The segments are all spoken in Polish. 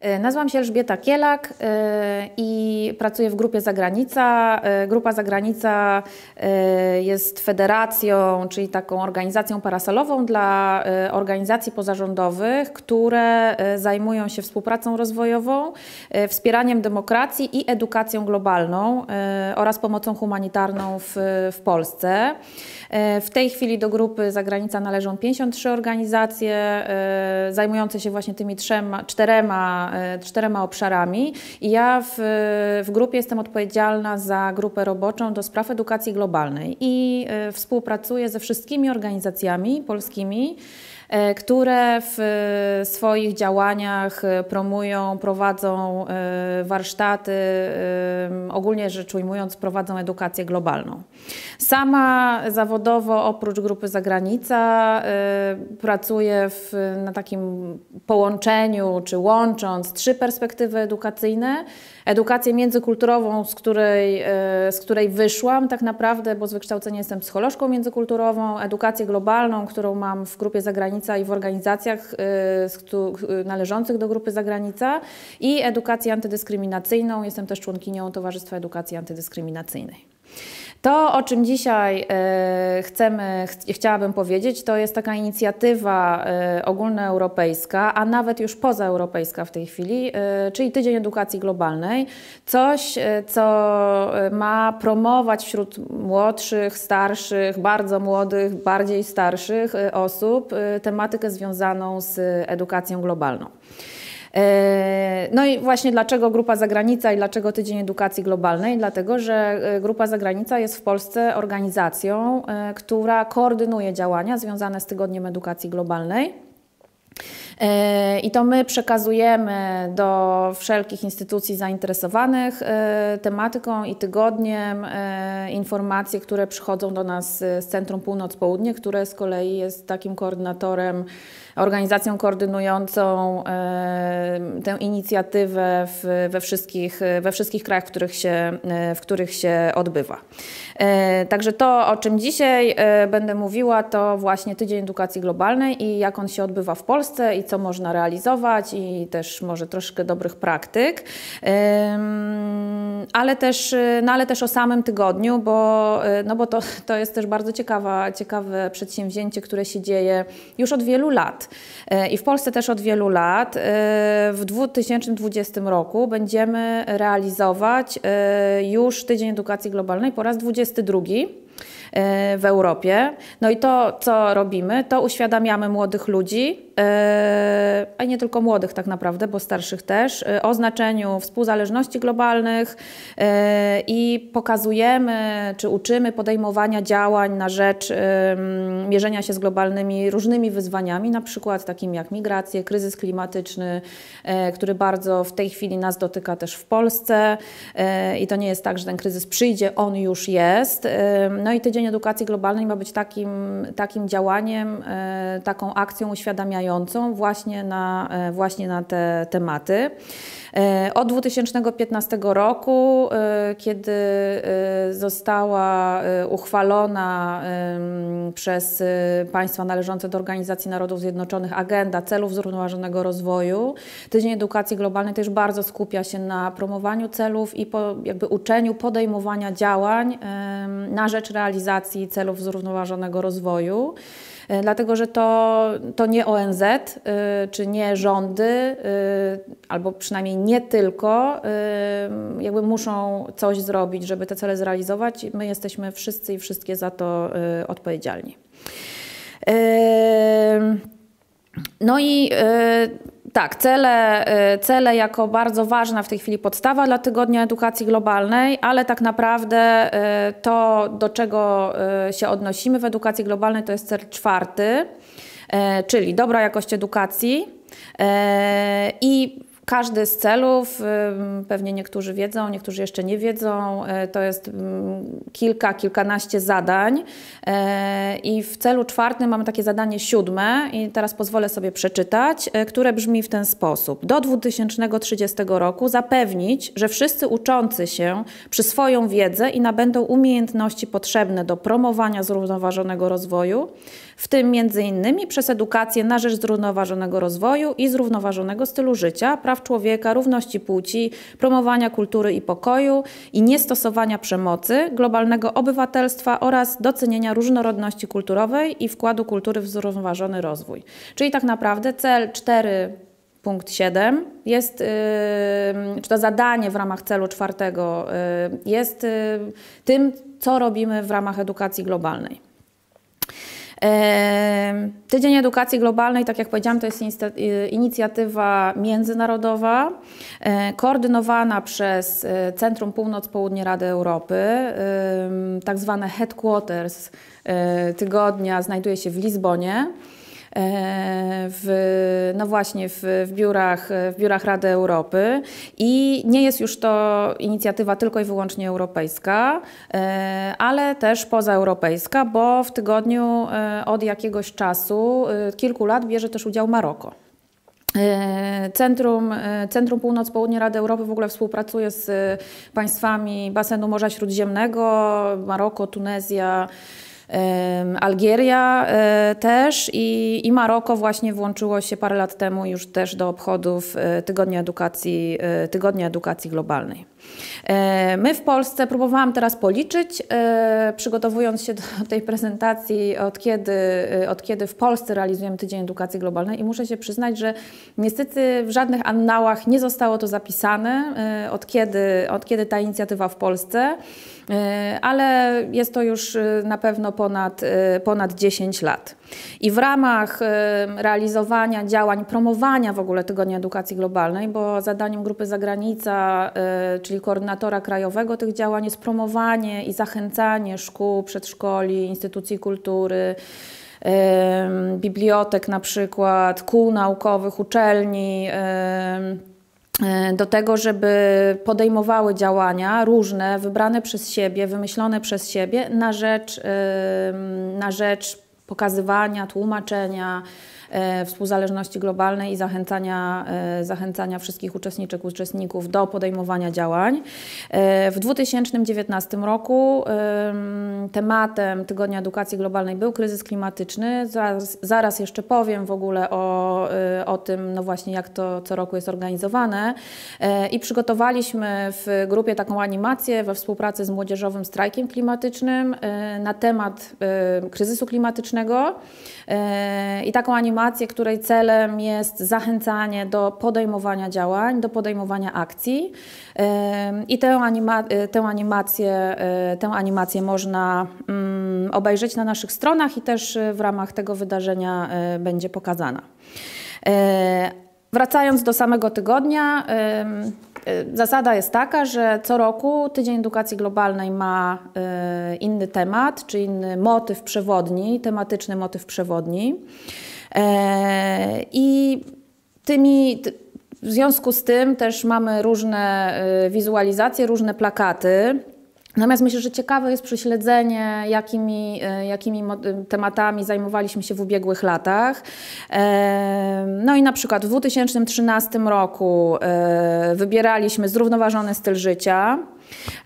E, nazywam się Elżbieta Kielak e, i pracuję w Grupie Zagranica. E, grupa Zagranica jest federacją, czyli taką organizacją parasolową dla organizacji pozarządowych, które zajmują się współpracą rozwojową, wspieraniem demokracji i edukacją globalną oraz pomocą humanitarną w, w Polsce. W tej chwili do Grupy Zagranica należą 53 organizacje zajmujące się właśnie tymi trzema, czterema E, czterema obszarami i ja w, w grupie jestem odpowiedzialna za grupę roboczą do spraw edukacji globalnej i e, współpracuję ze wszystkimi organizacjami polskimi, E, które w e, swoich działaniach e, promują, prowadzą warsztaty, ogólnie rzecz ujmując, prowadzą edukację globalną. Sama zawodowo, oprócz grupy Zagranica, pracuję w, na takim połączeniu czy łącząc trzy perspektywy edukacyjne. Edukację międzykulturową, z której, z której wyszłam tak naprawdę, bo z wykształcenia jestem psycholożką międzykulturową, edukację globalną, którą mam w grupie Zagranica zagranica i w organizacjach y, y, należących do grupy zagranica i edukację antydyskryminacyjną. Jestem też członkinią Towarzystwa Edukacji Antydyskryminacyjnej. To, o czym dzisiaj e, chcemy, ch chciałabym powiedzieć, to jest taka inicjatywa e, ogólnoeuropejska, a nawet już pozaeuropejska w tej chwili, e, czyli Tydzień Edukacji Globalnej. Coś, co ma promować wśród młodszych, starszych, bardzo młodych, bardziej starszych osób tematykę związaną z edukacją globalną. E, no i właśnie dlaczego Grupa Zagranica i dlaczego Tydzień Edukacji Globalnej? Dlatego, że e, Grupa Zagranica jest w Polsce organizacją, e, która koordynuje działania związane z Tygodniem Edukacji Globalnej. E, I to my przekazujemy do wszelkich instytucji zainteresowanych e, tematyką i tygodniem e, informacje, które przychodzą do nas z Centrum Północ-Południe, które z kolei jest takim koordynatorem, organizacją koordynującą tę inicjatywę we, wszystkich, we wszystkich krajach, w których się, w których się odbywa. Także to, o czym dzisiaj będę mówiła, to właśnie Tydzień Edukacji Globalnej i jak on się odbywa w Polsce i co można realizować i też może troszkę dobrych praktyk. Ale też, e, no ale też o samym tygodniu, bo, e, no bo to, to jest też bardzo ciekawa, ciekawe przedsięwzięcie, które się dzieje już od wielu lat. E, I w Polsce też od wielu lat. W 2020 roku będziemy realizować już Tydzień Edukacji Globalnej po raz 22 w Europie. No i to, co robimy, to uświadamiamy młodych ludzi, a yy, nie tylko młodych tak naprawdę, bo starszych też, yy, o znaczeniu współzależności globalnych yy, i pokazujemy czy uczymy podejmowania działań na rzecz mierzenia się z globalnymi różnymi wyzwaniami, na przykład takimi jak migracje, kryzys klimatyczny, który bardzo w tej chwili nas dotyka też w Polsce i to nie jest tak, że ten kryzys przyjdzie, on już jest. No i tydzień edukacji globalnej ma być takim, takim działaniem, taką akcją uświadamiającą właśnie na, e, właśnie na te tematy. E, od 2015 roku, e, kiedy została uchwalona przez państwa należące do Organizacji Narodów Zjednoczonych Agenda Celów Zrównoważonego Rozwoju, Tydzień Edukacji Globalnej też bardzo skupia się na promowaniu celów i po, jakby uczeniu podejmowania działań na rzecz realizacji celów zrównoważonego rozwoju. E, dlatego że to, to nie ONZ, e, czy nie rządy, e, albo przynajmniej nie tylko, jakby muszą coś zrobić, żeby te cele zrealizować. My jesteśmy wszyscy i wszystkie za to odpowiedzialni. No i y, tak, cele, y, cele jako bardzo ważna w tej chwili podstawa dla Tygodnia Edukacji Globalnej, ale tak naprawdę y, to, do czego się odnosimy w edukacji globalnej, to jest cel czwarty, czyli dobra jakość edukacji. I każdy z celów, y, pewnie niektórzy wiedzą, niektórzy jeszcze nie wiedzą, y, to jest mm, kilka, kilkanaście zadań. Y, I w celu czwartym mamy takie zadanie siódme, i teraz pozwolę sobie przeczytać, które brzmi w ten sposób. Do 2030 roku zapewnić, że wszyscy uczący się przy swoją wiedzę i nabędą umiejętności potrzebne do promowania zrównoważonego rozwoju, w tym między innymi przez edukację na rzecz zrównoważonego rozwoju i zrównoważonego stylu życia, praw człowieka, równości płci, promowania kultury i pokoju i niestosowania przemocy, globalnego obywatelstwa oraz docenienia różnorodności kulturowej i wkładu kultury w zrównoważony rozwój. Czyli tak naprawdę cel 4 Punkt 7 jest, yy, czy to zadanie w ramach celu czwartego yy, jest yy, tym, co robimy w ramach edukacji globalnej. Tydzień Edukacji Globalnej, tak jak powiedziałam, to jest y, inicjatywa międzynarodowa, e, koordynowana przez e, Centrum Północ-Południe Rady Europy. Tak zwane headquarters e, tygodnia znajduje się w Lizbonie. E, w, no właśnie w, w, biurach, w biurach Rady Europy i nie jest już to inicjatywa tylko i wyłącznie europejska, e, ale też pozaeuropejska, bo w tygodniu e, od jakiegoś czasu, kilku lat, bierze też udział Maroko. Centrum, Centrum Północ-Południe Rady Europy w ogóle współpracuje z państwami basenu Morza Śródziemnego, Maroko, Tunezja, Algieria e, też i, i Maroko właśnie włączyło się parę lat temu już też do obchodów e, Tygodnia Edukacji, e, Tygodnia Edukacji Globalnej. My w Polsce, próbowałam teraz policzyć, przygotowując się do tej prezentacji, od kiedy, od kiedy w Polsce realizujemy Tydzień Edukacji Globalnej i muszę się przyznać, że niestety w żadnych annałach nie zostało to zapisane, od kiedy, od kiedy ta inicjatywa w Polsce. E, ale jest to już e, na pewno ponad, e, ponad 10 lat. I w ramach realizowania działań, promowania w ogóle Tygodnia Edukacji Globalnej, bo zadaniem Grupy Zagranica, czyli koordynatora krajowego tych działań jest promowanie i zachęcanie szkół, przedszkoli, instytucji kultury, bibliotek na przykład, kół naukowych, uczelni, E, do tego, żeby podejmowały działania różne, wybrane przez siebie, wymyślone przez siebie na rzecz, e, na rzecz pokazywania, tłumaczenia, E, współzależności globalnej i zachęcania, e, zachęcania wszystkich uczestniczek, uczestników do podejmowania działań. E, w 2019 roku tematem Tygodnia Edukacji Globalnej był kryzys klimatyczny. Zaraz, zaraz jeszcze powiem w ogóle o, o tym, no właśnie jak to co roku jest organizowane. I przygotowaliśmy w grupie taką animację we współpracy z Młodzieżowym Strajkiem Klimatycznym na temat kryzysu klimatycznego. I taką animację informację, której celem jest zachęcanie do podejmowania działań, do podejmowania akcji. I tę, anima tę, animację, e, tę animację można mm, obejrzeć na naszych stronach i też e, w ramach tego wydarzenia e, będzie pokazana. Wracając do samego tygodnia, zasada jest taka, że co roku Tydzień Edukacji Globalnej ma inny temat, czy inny motyw przewodni, tematyczny motyw przewodni. E, I tymi. W związku z tym też mamy różne y, wizualizacje, różne plakaty. Natomiast myślę, że ciekawe jest prześledzenie, jakimi, y, jakimi y, tematami zajmowaliśmy się w ubiegłych latach. E, no i na przykład w 2013 roku wybieraliśmy zrównoważony styl życia.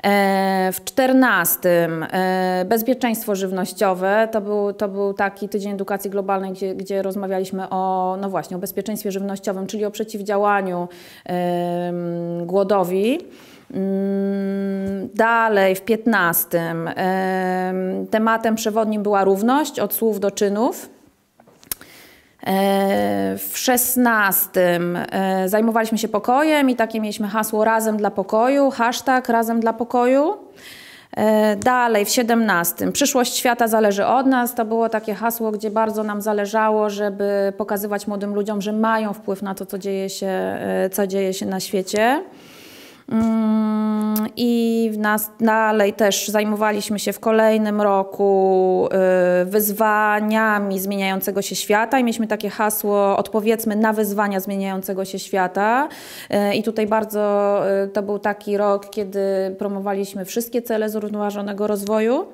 E, w czternastym e, bezpieczeństwo żywnościowe to był, to był taki tydzień edukacji globalnej, gdzie, gdzie rozmawialiśmy o, no właśnie, o bezpieczeństwie żywnościowym, czyli o przeciwdziałaniu głodowi. Mm, dalej, w piętnastym Tematem przewodnim była równość od słów do czynów. W szesnastym e, zajmowaliśmy się pokojem i takie mieliśmy hasło razem dla pokoju, hashtag razem dla pokoju. E, dalej, w siedemnastym Przyszłość świata zależy od nas. To było takie hasło, gdzie bardzo nam zależało, żeby pokazywać młodym ludziom, że mają wpływ na to, co dzieje się, e, co dzieje się na świecie. Mm, I nas, dalej też zajmowaliśmy się w kolejnym roku y, wyzwaniami zmieniającego się świata i mieliśmy takie hasło odpowiedzmy na wyzwania zmieniającego się świata. Y, I tutaj bardzo y, to był taki rok, kiedy promowaliśmy wszystkie cele zrównoważonego rozwoju.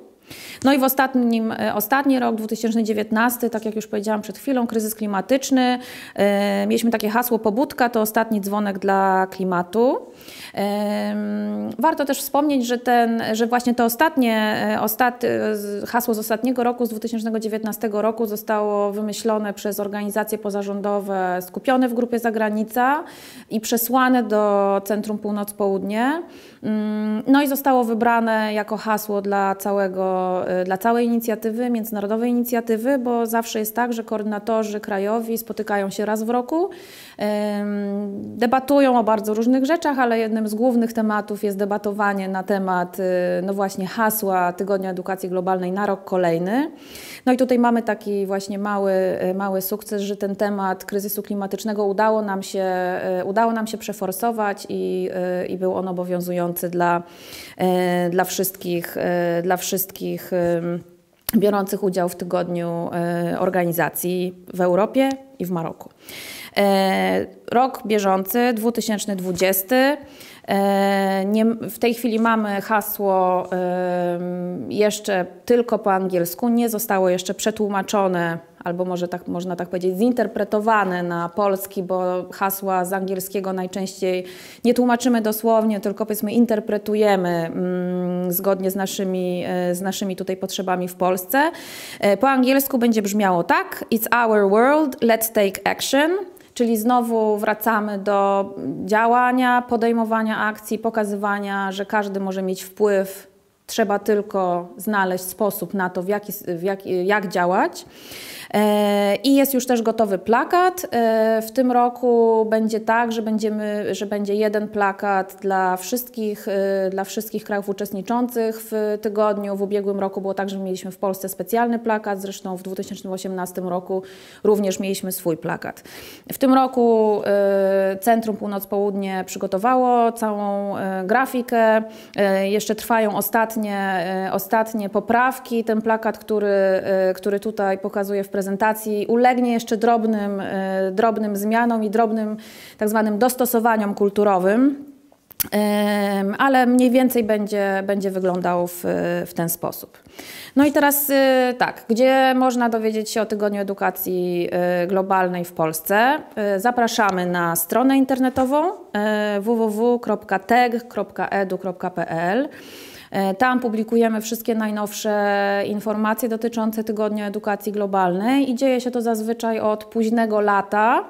No i w ostatnim, e, ostatni rok, 2019, tak jak już powiedziałam przed chwilą, kryzys klimatyczny. E, mieliśmy takie hasło pobudka, to ostatni dzwonek dla klimatu. E, warto też wspomnieć, że, ten, że właśnie to ostatnie ostat, hasło z ostatniego roku, z 2019 roku zostało wymyślone przez organizacje pozarządowe skupione w grupie Zagranica i przesłane do Centrum Północ-Południe. Mm, no i zostało wybrane jako hasło dla całego E, dla całej inicjatywy, międzynarodowej inicjatywy, bo zawsze jest tak, że koordynatorzy krajowi spotykają się raz w roku, debatują o bardzo różnych rzeczach, ale jednym z głównych tematów jest debatowanie na temat, e, no właśnie, hasła Tygodnia Edukacji Globalnej na rok kolejny. No i tutaj mamy taki właśnie mały, e, mały sukces, że ten temat kryzysu klimatycznego udało nam się, udało nam się przeforsować i, i był on obowiązujący dla, dla wszystkich, dla wszystkich wszystkich biorących udział w tygodniu y, organizacji w Europie i w Maroku. E, rok bieżący, 2020. E, nie, w tej chwili mamy hasło jeszcze tylko po angielsku, nie zostało jeszcze przetłumaczone albo może tak, można tak powiedzieć, zinterpretowane na polski, bo hasła z angielskiego najczęściej nie tłumaczymy dosłownie, tylko powiedzmy interpretujemy mm, zgodnie z naszymi, e, z naszymi tutaj potrzebami w Polsce. E, po angielsku będzie brzmiało tak: It's our world, let's take action. Czyli znowu wracamy do działania, podejmowania akcji, pokazywania, że każdy może mieć wpływ Trzeba tylko znaleźć sposób na to, w jaki, w jak, jak działać. E, I jest już też gotowy plakat. E, w tym roku będzie tak, że, będziemy, że będzie jeden plakat dla wszystkich, e, dla wszystkich krajów uczestniczących w tygodniu. W ubiegłym roku było tak, że mieliśmy w Polsce specjalny plakat, zresztą w 2018 roku również mieliśmy swój plakat. W tym roku Centrum Północ-Południe przygotowało całą grafikę. Jeszcze trwają ostatnie ostatnie, e, ostatnie poprawki. Ten plakat, który, e, który tutaj pokazuję w prezentacji, ulegnie jeszcze drobnym, e, drobnym zmianom i drobnym tak zwanym dostosowaniom kulturowym, ale mniej więcej będzie, będzie wyglądał w, w ten sposób. No i teraz tak, gdzie można dowiedzieć się o Tygodniu Edukacji Globalnej w Polsce? Zapraszamy na stronę internetową www.teg.edu.pl. E, tam publikujemy wszystkie najnowsze informacje dotyczące Tygodnia Edukacji Globalnej i dzieje się to zazwyczaj od późnego lata,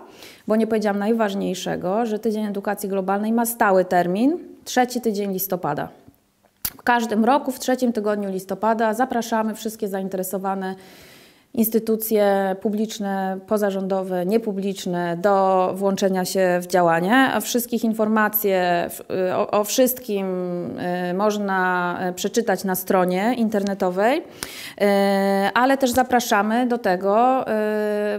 bo nie powiedziałam najważniejszego, że Tydzień Edukacji Globalnej ma stały termin, trzeci tydzień listopada. W każdym roku, w trzecim tygodniu listopada, zapraszamy wszystkie zainteresowane instytucje publiczne, pozarządowe, niepubliczne do włączenia się w działanie, a wszystkich informacje y, o, o, wszystkim y, można y, przeczytać na stronie internetowej, ale też zapraszamy do tego,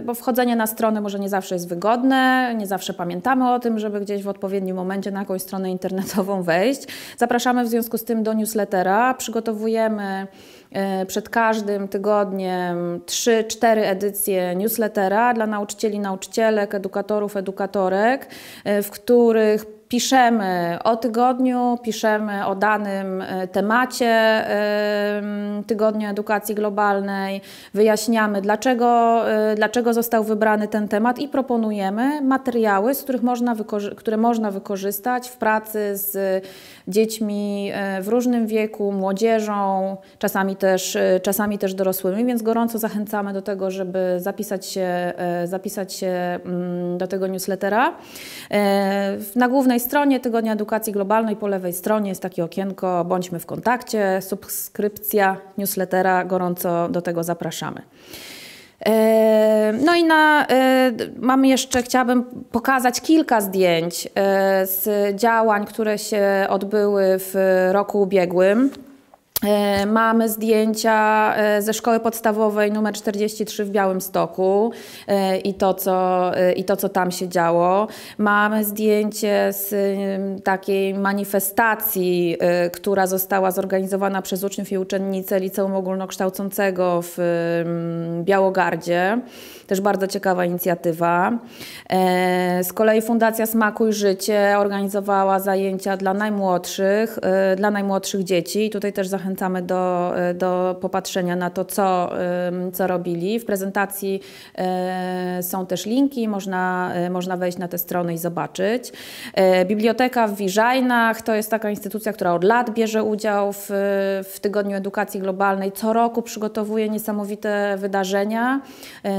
bo wchodzenie na stronę może nie zawsze jest wygodne, nie zawsze pamiętamy o tym, żeby gdzieś w odpowiednim momencie na jakąś stronę internetową wejść. Zapraszamy w związku z tym do newslettera, przygotowujemy E, przed każdym tygodniem 3-4 edycje newslettera dla nauczycieli, nauczycielek, edukatorów, edukatorek, e, w których piszemy o tygodniu, piszemy o danym e, temacie e, Tygodnia Edukacji Globalnej, wyjaśniamy, dlaczego, e, dlaczego został wybrany ten temat i proponujemy materiały, z których można które można wykorzystać w pracy z dziećmi w różnym wieku, młodzieżą, czasami też, czasami też dorosłymi, więc gorąco zachęcamy do tego, żeby zapisać się, zapisać się mm, do tego newslettera. Na głównej stronie Tygodnia Edukacji Globalnej, po lewej stronie jest takie okienko Bądźmy w kontakcie, subskrypcja newslettera, gorąco do tego zapraszamy. E, no i na, e, mam jeszcze, chciałabym pokazać kilka zdjęć e, z działań, które się odbyły w roku ubiegłym. E, mamy zdjęcia e, ze szkoły podstawowej numer 43 w Białymstoku e, i to, co, i to, co tam się działo. Mamy zdjęcie z takiej manifestacji, która została zorganizowana przez uczniów i uczennice Liceum Ogólnokształcącego w Białogardzie. Też bardzo ciekawa inicjatywa. E, z kolei Fundacja Smaku i Życie organizowała zajęcia dla najmłodszych, e, dla najmłodszych dzieci. I tutaj też zachęcamy do, e, do popatrzenia na to, co, co robili. W prezentacji są też linki, można, można wejść na te strony i zobaczyć. Biblioteka w Wiżajnach to jest taka instytucja, która od lat bierze udział w, w Tygodniu Edukacji Globalnej. Co roku przygotowuje niesamowite wydarzenia.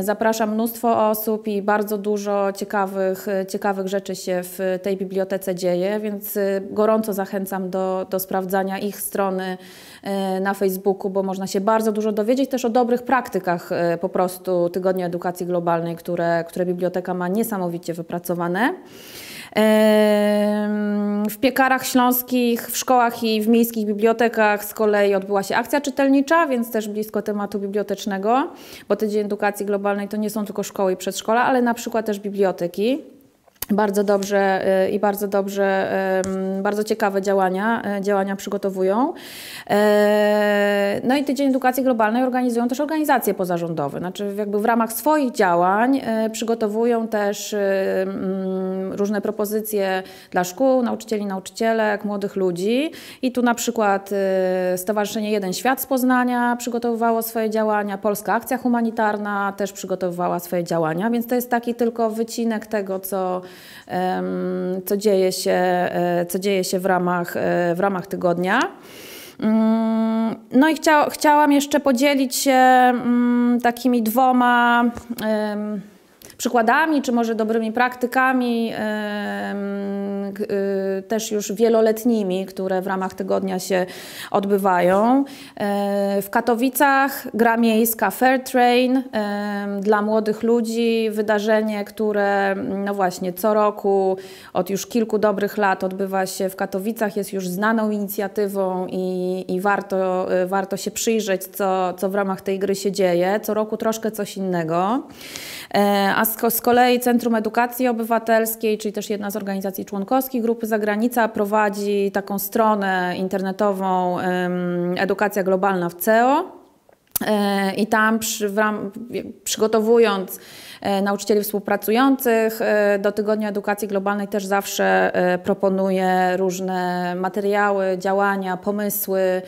Zapraszam wkracza mnóstwo osób i bardzo dużo ciekawych, e, ciekawych rzeczy się w tej bibliotece dzieje, więc e, gorąco zachęcam do, do sprawdzania ich strony e, na Facebooku, bo można się bardzo dużo dowiedzieć też o dobrych praktykach po prostu Tygodnia Edukacji Globalnej, które, które biblioteka ma niesamowicie wypracowane. W piekarach śląskich, w szkołach i w miejskich bibliotekach z kolei odbyła się akcja czytelnicza, więc też blisko tematu bibliotecznego, bo tydzień edukacji globalnej to nie są tylko szkoły i przedszkola, ale na przykład też biblioteki bardzo dobrze y, i bardzo dobrze, bardzo ciekawe działania, e, działania przygotowują. E, no i Tydzień Edukacji Globalnej organizują też organizacje pozarządowe, znaczy jakby w ramach swoich działań e, przygotowują też y, mm, różne propozycje dla szkół, nauczycieli, nauczycielek, młodych ludzi i tu na przykład y, Stowarzyszenie Jeden Świat z Poznania przygotowywało swoje działania, Polska Akcja Humanitarna też przygotowywała swoje działania, więc to jest taki tylko wycinek tego, co co dzieje się, e, co dzieje się w, ramach, e, w ramach tygodnia. Mm, no i chcia, chciałam jeszcze podzielić się mm, takimi dwoma przykładami, czy może dobrymi praktykami, y, też już wieloletnimi, które w ramach tygodnia się odbywają. E, w Katowicach gra miejska Fair Train dla młodych ludzi, wydarzenie, które no właśnie co roku od już kilku dobrych lat odbywa się w Katowicach, jest już znaną inicjatywą i, i warto, e, warto się przyjrzeć, co, co w ramach tej gry się dzieje. Co roku troszkę coś innego. E, a z kolei Centrum Edukacji Obywatelskiej, czyli też jedna z organizacji członkowskich Grupy Zagranica, prowadzi taką stronę internetową Edukacja Globalna w CEO. E, I tam przy, ram, przygotowując e, nauczycieli współpracujących e, do Tygodnia Edukacji Globalnej też zawsze proponuję różne materiały, działania, pomysły,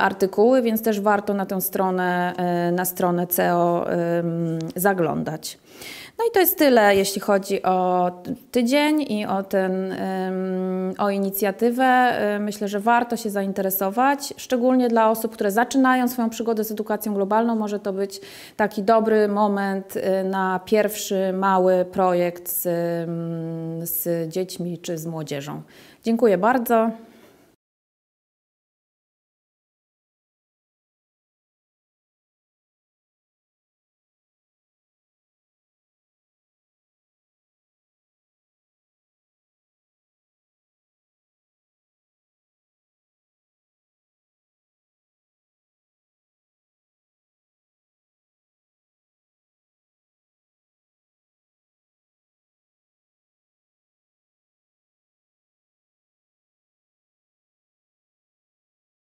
artykuły, więc też warto na tę stronę, na stronę CEO zaglądać. No i to jest tyle, jeśli chodzi o tydzień i o, ten, o inicjatywę. Y, myślę, że warto się zainteresować, szczególnie dla osób, które zaczynają swoją przygodę z edukacją globalną. Może to być taki dobry moment y, na pierwszy mały projekt z, z dziećmi czy z młodzieżą. Dziękuję bardzo.